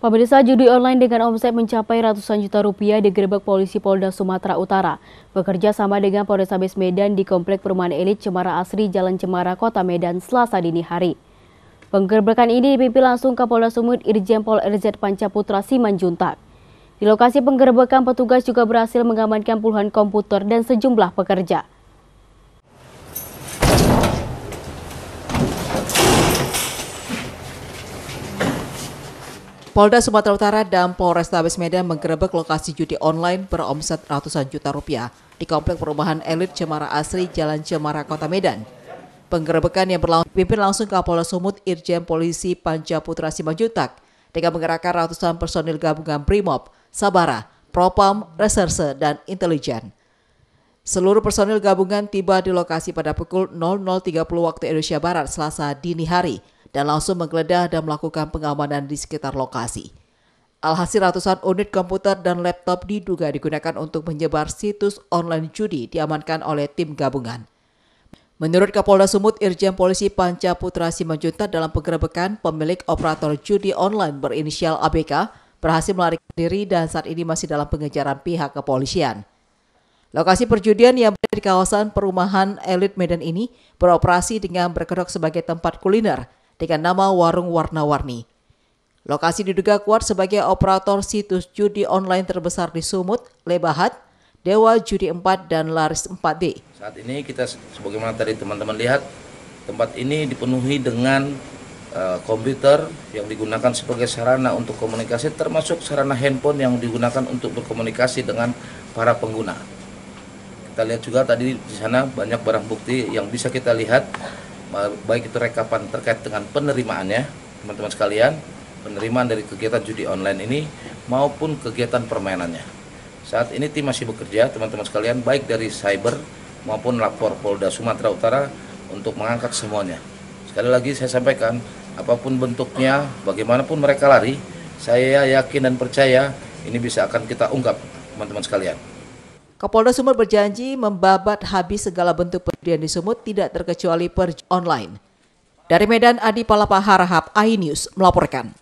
Pemirsa judi online dengan omset mencapai ratusan juta rupiah digerebek polisi Polda Sumatera Utara. Bekerja sama dengan Polrestabes Medan di Komplek Perumahan Elit Cemara Asri Jalan Cemara Kota Medan Selasa dini hari. Penggerbekan ini dipimpin langsung Kapolda Sumut Irjen Pol RZ Pancaputra Simanjuntak. Di lokasi penggerbekan petugas juga berhasil mengamankan puluhan komputer dan sejumlah pekerja. Polda Sumatera Utara dan Polrestabes Medan menggerebek lokasi judi online beromset ratusan juta rupiah di Komplek Perumahan Elit Cemara Asri, Jalan Cemara, Kota Medan. Penggerebekan yang berlangsung langsung Kapolda Sumut Irjen Polisi Panca Putra Simanjutak dengan menggerakkan ratusan personil gabungan BRIMOB, Sabara, Propam, Reserse, dan Intelijen. Seluruh personil gabungan tiba di lokasi pada pukul 00.30 waktu Indonesia Barat selasa dini hari dan langsung menggeledah dan melakukan pengamanan di sekitar lokasi. Alhasil ratusan unit komputer dan laptop diduga digunakan untuk menyebar situs online judi diamankan oleh tim gabungan. Menurut Kapolda Sumut, Irjen Polisi Panca Putra Simanjunta dalam penggerebekan pemilik operator judi online berinisial ABK berhasil melarikan diri dan saat ini masih dalam pengejaran pihak kepolisian. Lokasi perjudian yang berada di kawasan perumahan elit Medan ini beroperasi dengan berkedok sebagai tempat kuliner – dengan nama Warung Warna-Warni. Lokasi diduga kuat sebagai operator situs judi online terbesar di Sumut, Lebahat, Dewa Judi 4, dan Laris 4D. Saat ini kita sebagaimana tadi teman-teman lihat, tempat ini dipenuhi dengan uh, komputer yang digunakan sebagai sarana untuk komunikasi termasuk sarana handphone yang digunakan untuk berkomunikasi dengan para pengguna. Kita lihat juga tadi di sana banyak barang bukti yang bisa kita lihat baik itu rekapan terkait dengan penerimaannya teman-teman sekalian penerimaan dari kegiatan judi online ini maupun kegiatan permainannya saat ini tim masih bekerja teman-teman sekalian baik dari cyber maupun lapor Polda Sumatera Utara untuk mengangkat semuanya sekali lagi saya sampaikan apapun bentuknya bagaimanapun mereka lari saya yakin dan percaya ini bisa akan kita ungkap teman-teman sekalian Kapolda Sumut berjanji membabat habis segala bentuk perjudian di Sumut tidak terkecuali perjudian online. Dari Medan, Adi Palapa Harahap, News melaporkan.